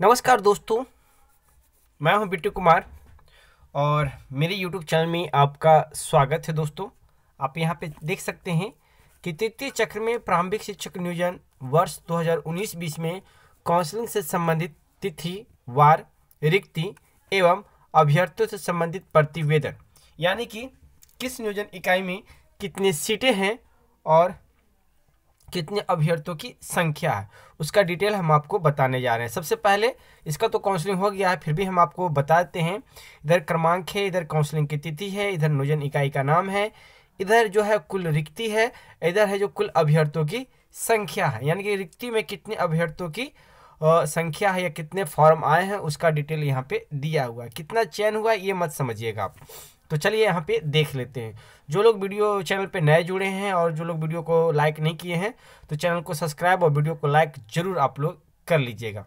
नमस्कार दोस्तों मैं हूं बिट्टू कुमार और मेरे YouTube चैनल में आपका स्वागत है दोस्तों आप यहां पे देख सकते हैं कि तृतीय चक्र में प्रारंभिक शिक्षक नियोजन वर्ष 2019-20 में काउंसलिंग से संबंधित तिथि वार रिक्ति एवं अभ्यर्थियों से संबंधित प्रतिवेदन यानी कि किस नियोजन इकाई में कितनी सीटें हैं और कितने अभ्यर्थियों की संख्या है उसका डिटेल हम आपको बताने जा रहे हैं सबसे पहले इसका तो काउंसलिंग हो गया है फिर भी हम आपको बताते हैं इधर क्रमांक है इधर काउंसलिंग की तिथि है इधर नोजन इकाई का नाम है इधर जो है कुल रिक्ति है इधर है जो कुल अभ्यर्थों की संख्या है यानी कि रिक्ति में कितने अभ्यर्थों की संख्या है या कितने फॉर्म आए हैं उसका डिटेल यहाँ पे दिया हुआ है कितना चयन हुआ है ये मत समझिएगा आप तो चलिए यहाँ पे देख लेते हैं जो लोग वीडियो चैनल पे नए जुड़े हैं और जो लोग वीडियो को लाइक नहीं किए हैं तो चैनल को सब्सक्राइब और वीडियो को लाइक ज़रूर आप लोग कर लीजिएगा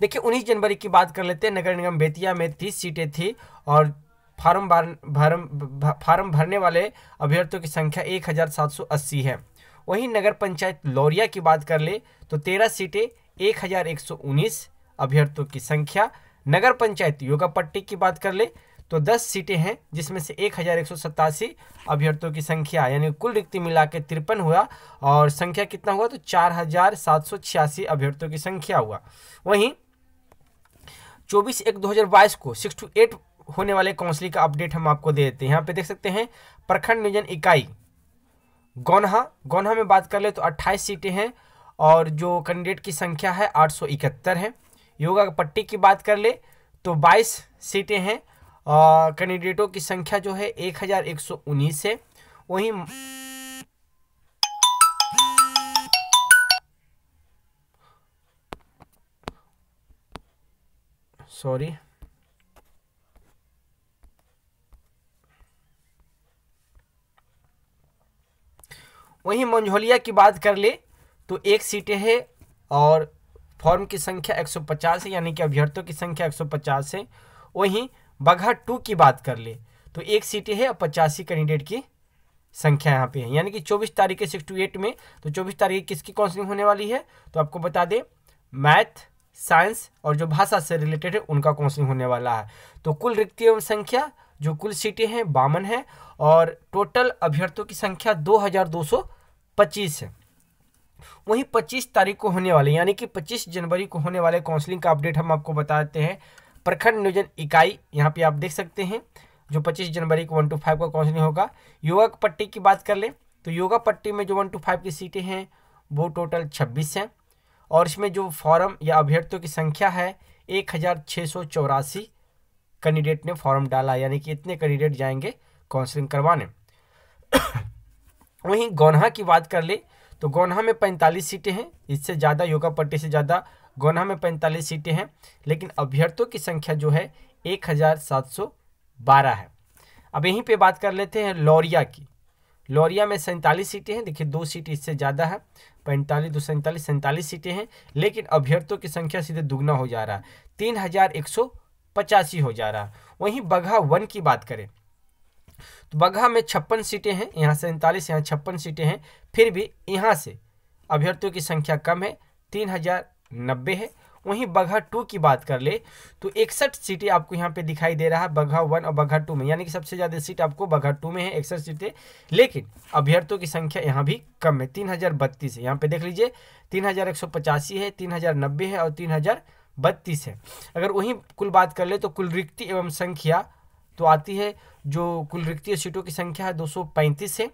देखिए उन्नीस जनवरी की बात कर लेते हैं नगर निगम बेतिया में तीस सीटें थी और फार्म भरम फार्म भरने वाले अभ्यर्थियों की संख्या एक हज़ार सात सौ अस्सी है वहीं नगर पंचायत लौरिया की बात कर ले तो तेरह सीटें एक हज़ार एक सौ उन्नीस अभ्यर्थियों की संख्या नगर पंचायत योगापट्टी की बात कर ले तो 10 सीटें हैं जिसमें से एक अभ्यर्थियों की संख्या यानी कुल रिक्ति मिला के तिरपन हुआ और संख्या कितना हुआ तो चार अभ्यर्थियों की संख्या हुआ वहीं 24 एक 2022 को 6 होने वाले काउंसिल का अपडेट हम आपको दे देते हैं यहाँ पे देख सकते हैं प्रखंड नियोजन इकाई गौनहा गौनहा में बात कर ले तो अट्ठाईस सीटें हैं और जो कैंडिडेट की संख्या है इकहत्तर है योगा पट्टी की बात कर ले तो 22 सीटें हैं कैंडिडेटों की संख्या जो है 1119 है वहीं सॉरी वहीं मंझोलिया की बात कर ले तो एक सीटें है और फॉर्म की संख्या 150 है यानी कि अभ्यर्थियों की संख्या 150 है वहीं बघा टू की बात कर ले तो एक सीटें है और पचासी कैंडिडेट की संख्या यहाँ पे है यानी कि 24 तारीख के सिक्स टू एट में तो 24 तारीख किसकी काउंसलिंग होने वाली है तो आपको बता दें मैथ साइंस और जो भाषा से रिलेटेड है उनका काउंसलिंग होने वाला है तो कुल रिक्ति एवं संख्या जो कुल सीटें हैं बावन है और टोटल अभ्यर्थियों की संख्या 2225 है वहीं 25 तारीख को होने वाले यानी कि 25 जनवरी को होने वाले काउंसलिंग का अपडेट हम आपको बताते हैं प्रखंड नियोजन इकाई यहाँ पे आप देख सकते हैं जो 25 जनवरी को वन टू फाइव का काउंसलिंग होगा योगा पट्टी की बात कर लें तो योगा पट्टी में जो वन टू फाइव की सीटें हैं वो टोटल छब्बीस हैं और इसमें जो फॉर्म या अभ्यर्थियों की संख्या है एक हज़ार छः सौ चौरासी कैंडिडेट ने फॉर्म डाला यानी कि इतने कैंडिडेट जाएंगे काउंसलिंग करवाने वहीं गौनहा की बात कर ले तो गौनहा में पैंतालीस सीटें हैं इससे ज़्यादा योगा पट्टी से ज़्यादा गोना में पैंतालीस सीटें हैं लेकिन अभ्यर्थियों की संख्या जो है एक हज़ार सात सौ बारह है अब यहीं पे बात कर लेते हैं लौरिया की लौरिया में सैंतालीस सीटें हैं देखिए दो सीट इससे ज़्यादा है पैंतालीस दो सैंतालीस सैंतालीस सीटें हैं लेकिन अभ्यर्थियों की संख्या सीधे दुगना हो जा रहा है तीन हज़ार एक सौ पचासी हो जा रहा है वहीं बगहा वन की बात करें तो बगहा में छप्पन सीटें हैं यहाँ सैंतालीस यहाँ छप्पन सीटें हैं फिर भी यहाँ से अभ्यर्थियों की संख्या कम है तीन हज़ार नब्बे है वहीं बघा टू की बात कर ले तो इकसठ सीटें आपको यहाँ पे दिखाई दे रहा है बघा वन और बघा टू में यानी कि सबसे ज़्यादा सीट आपको बघा टू में है इकसठ सीटें लेकिन अभ्यर्थियों की संख्या यहाँ भी कम है तीन हज़ार बत्तीस है यहाँ पे देख लीजिए तीन हज़ार एक सौ पचासी है तीन हज़ार नब्बे है और तीन हज़ार बत्तीस है अगर वहीं कुल बात कर ले तो कुल रिक्ति एवं संख्या तो आती है जो कुल रिक्तीय सीटों की संख्या है दो सौ पैंतीस है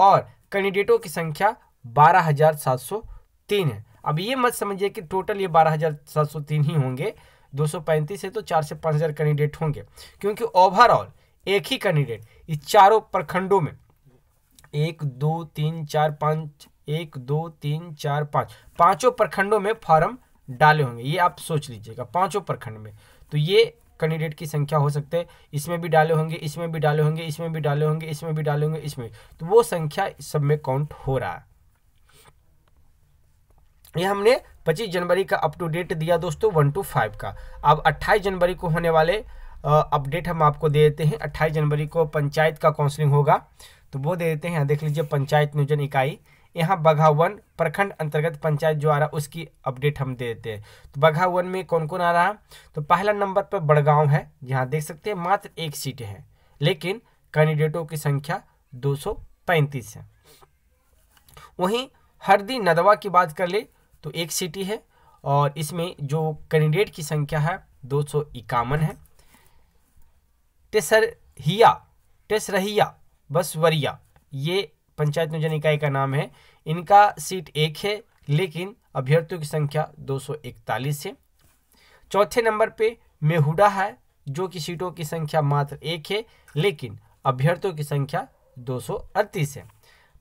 और कैंडिडेटों की संख्या बारह हज़ार सात सौ तीन है अब ये मत समझिए कि टोटल ये बारह हज़ार सात सौ तीन ही होंगे दो सौ पैंतीस है तो चार से पाँच हज़ार कैंडिडेट होंगे क्योंकि ओवरऑल एक ही कैंडिडेट इस चारों प्रखंडों में एक दो तीन चार पाँच एक दो तीन चार पाँच पाँचों प्रखंडों में फॉर्म डाले होंगे ये आप सोच लीजिएगा पाँचों प्रखंड में तो ये कैंडिडेट की संख्या हो सकते है इसमें भी डाले होंगे इसमें भी डाले होंगे इसमें भी डाले होंगे इसमें भी डाले होंगे इसमें तो वो संख्या सब में काउंट हो रहा है ये हमने 25 जनवरी का अप टू डेट दिया दोस्तों वन टू फाइव का अब 28 जनवरी को होने वाले अपडेट हम आपको दे देते हैं 28 जनवरी को पंचायत का काउंसलिंग होगा तो वो दे देते हैं देख लीजिए पंचायत नियोजन इकाई यहाँ बघावन प्रखंड अंतर्गत पंचायत जो आ रहा उसकी अपडेट हम दे देते हैं तो बघावन में कौन कौन आ रहा तो पहला नंबर पर बड़गांव है यहाँ देख सकते हैं मात्र एक सीट है लेकिन कैंडिडेटों की संख्या दो है वहीं हरदी नदवा की बात कर ले तो एक सिटी है और इसमें जो कैंडिडेट की संख्या है दो सौ इक्यावन है टेसरहिया टेसरहिया बसवरिया ये पंचायत नियोजन इकाई का नाम है इनका सीट एक है लेकिन अभ्यर्थियों की संख्या दो सौ इकतालीस है चौथे नंबर पे मेहुडा है जो कि सीटों की संख्या मात्र एक है लेकिन अभ्यर्थियों की संख्या दो सौ अड़तीस है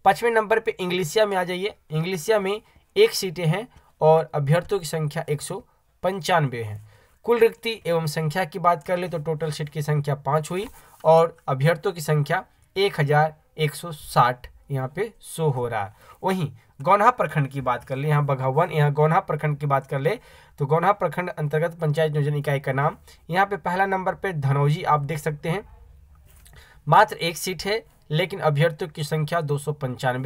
पाँचवें नंबर पे इंग्लिसिया में आ जाइए इंग्लिसिया में एक सीटें हैं और अभ्यर्थियों की संख्या एक सौ पंचानवे है कुल रिक्ति एवं संख्या की बात कर ले तो टोटल सीट की संख्या पाँच हुई और अभ्यर्थियों की संख्या एक हज़ार एक सौ साठ यहाँ पे शो हो रहा है वहीं गौना प्रखंड की बात कर ले यहाँ बघावन यहाँ गौना प्रखंड की बात कर ले तो गौना प्रखंड अंतर्गत पंचायत नियोजन इकाई का नाम यहाँ पे पहला नंबर पे धनौजी आप देख सकते हैं मात्र एक सीट है लेकिन अभ्यर्थियों की संख्या दो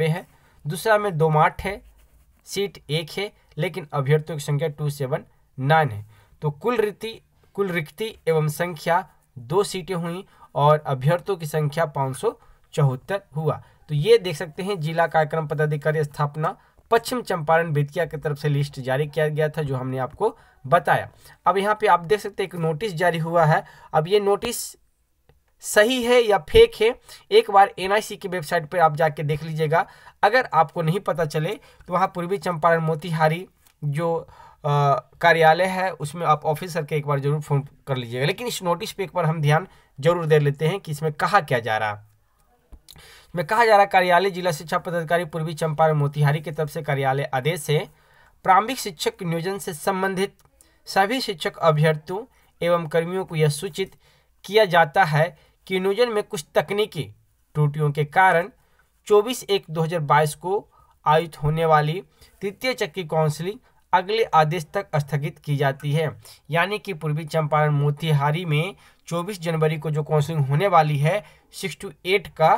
है दूसरा में दोमाठ है सीट एक है लेकिन अभ्यर्थियों की संख्या टू सेवन नाइन है तो कुल रीति कुल रिक्ति एवं संख्या दो सीटें हुई और अभ्यर्थियों की संख्या पाँच सौ चौहत्तर हुआ तो ये देख सकते हैं जिला कार्यक्रम पदाधिकारी स्थापना पश्चिम चंपारण बेतिया की तरफ से लिस्ट जारी किया गया था जो हमने आपको बताया अब यहाँ पे आप देख सकते हैं एक नोटिस जारी हुआ है अब ये नोटिस सही है या फेक है एक बार एनआईसी की वेबसाइट पर आप जाके देख लीजिएगा अगर आपको नहीं पता चले तो वहाँ पूर्वी चंपारण मोतिहारी जो कार्यालय है उसमें आप ऑफिसर के एक बार जरूर फ़ोन कर लीजिएगा लेकिन इस नोटिस पे एक बार हम ध्यान जरूर दे लेते हैं कि इसमें कहा क्या जा रहा इसमें कहा जा रहा कार्यालय जिला शिक्षा पदाधिकारी पूर्वी चंपारण मोतिहारी की तरफ से कार्यालय आदेश है प्रारंभिक शिक्षक नियोजन से संबंधित सभी शिक्षक अभ्यर्थियों एवं कर्मियों को यह सूचित किया जाता है किनोजन में कुछ तकनीकी त्रुटियों के कारण 24 एक 2022 को आयोजित होने वाली तृतीय चक्की काउंसिलिंग अगले आदेश तक स्थगित की जाती है यानी कि पूर्वी चंपारण मोतिहारी में 24 जनवरी को जो काउंसलिंग होने वाली है सिक्स टू एट का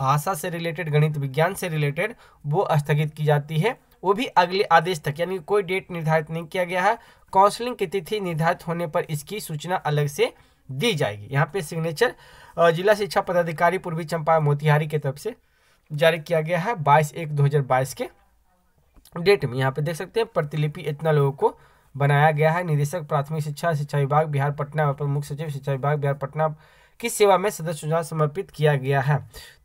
भाषा से रिलेटेड गणित विज्ञान से रिलेटेड वो स्थगित की जाती है वो भी अगले आदेश तक यानी कोई डेट निर्धारित नहीं किया गया है काउंसलिंग की तिथि निर्धारित होने पर इसकी सूचना अलग से दी जाएगी यहाँ पे सिग्नेचर जिला शिक्षा पदाधिकारी पूर्वी चंपा मोतिहारी की तरफ से जारी किया गया है बाईस एक दो के डेट में यहाँ पे देख सकते हैं प्रतिलिपि इतना लोगों को बनाया गया है निदेशक प्राथमिक शिक्षा शिक्षा विभाग बिहार पटना प्रमुख सचिव शिक्षा विभाग बिहार पटना की सेवा में सदस्य सुझाव समर्पित किया गया है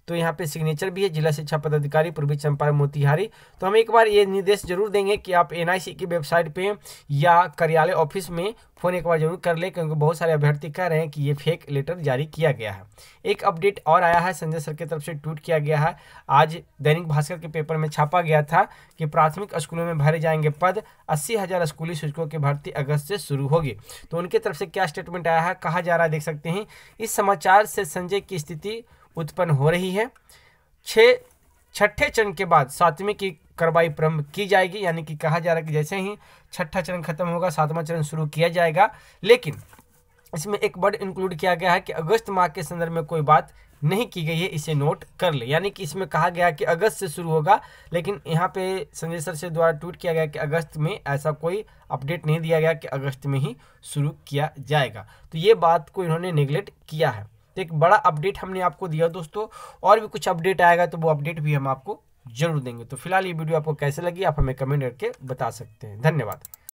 तो यहाँ पे सिग्नेचर भी है जिला शिक्षा पदाधिकारी पूर्वी चंपारण मोतिहारी तो हम एक बार ये निर्देश जरूर देंगे कि आप एन की वेबसाइट पे या कार्यालय ऑफिस में फ़ोन एक बार जरूर कर लें क्योंकि बहुत सारे अभ्यर्थी कह रहे हैं कि ये फेक लेटर जारी किया गया है एक अपडेट और आया है संजय सर की तरफ से ट्वीट किया गया है आज दैनिक भास्कर के पेपर में छापा गया था कि प्राथमिक स्कूलों में भरे जाएंगे पद अस्सी हज़ार स्कूली शिक्षकों की भर्ती अगस्त से शुरू होगी तो उनके तरफ से क्या स्टेटमेंट आया है कहा जा रहा है देख सकते हैं इस समाचार से संजय की स्थिति उत्पन्न हो रही है छः छठे चरण के बाद सातवें की कार्रवाई प्रारंभ की जाएगी यानी कि कहा जा रहा है कि जैसे ही छठा चरण खत्म होगा सातवां चरण शुरू किया जाएगा लेकिन इसमें एक वर्ड इंक्लूड किया गया है कि अगस्त माह के संदर्भ में कोई बात नहीं की गई है इसे नोट कर ले यानी कि इसमें कहा गया कि अगस्त से शुरू होगा लेकिन यहाँ पे संजय सर से द्वारा ट्वीट किया गया कि अगस्त में ऐसा कोई अपडेट नहीं दिया गया कि अगस्त में ही शुरू किया जाएगा तो ये बात को इन्होंने निगलेक्ट किया है तो एक बड़ा अपडेट हमने आपको दिया दोस्तों और भी कुछ अपडेट आएगा तो वो अपडेट भी हम आपको जरूर देंगे तो फिलहाल ये वीडियो आपको कैसे लगी आप हमें कमेंट करके बता सकते हैं धन्यवाद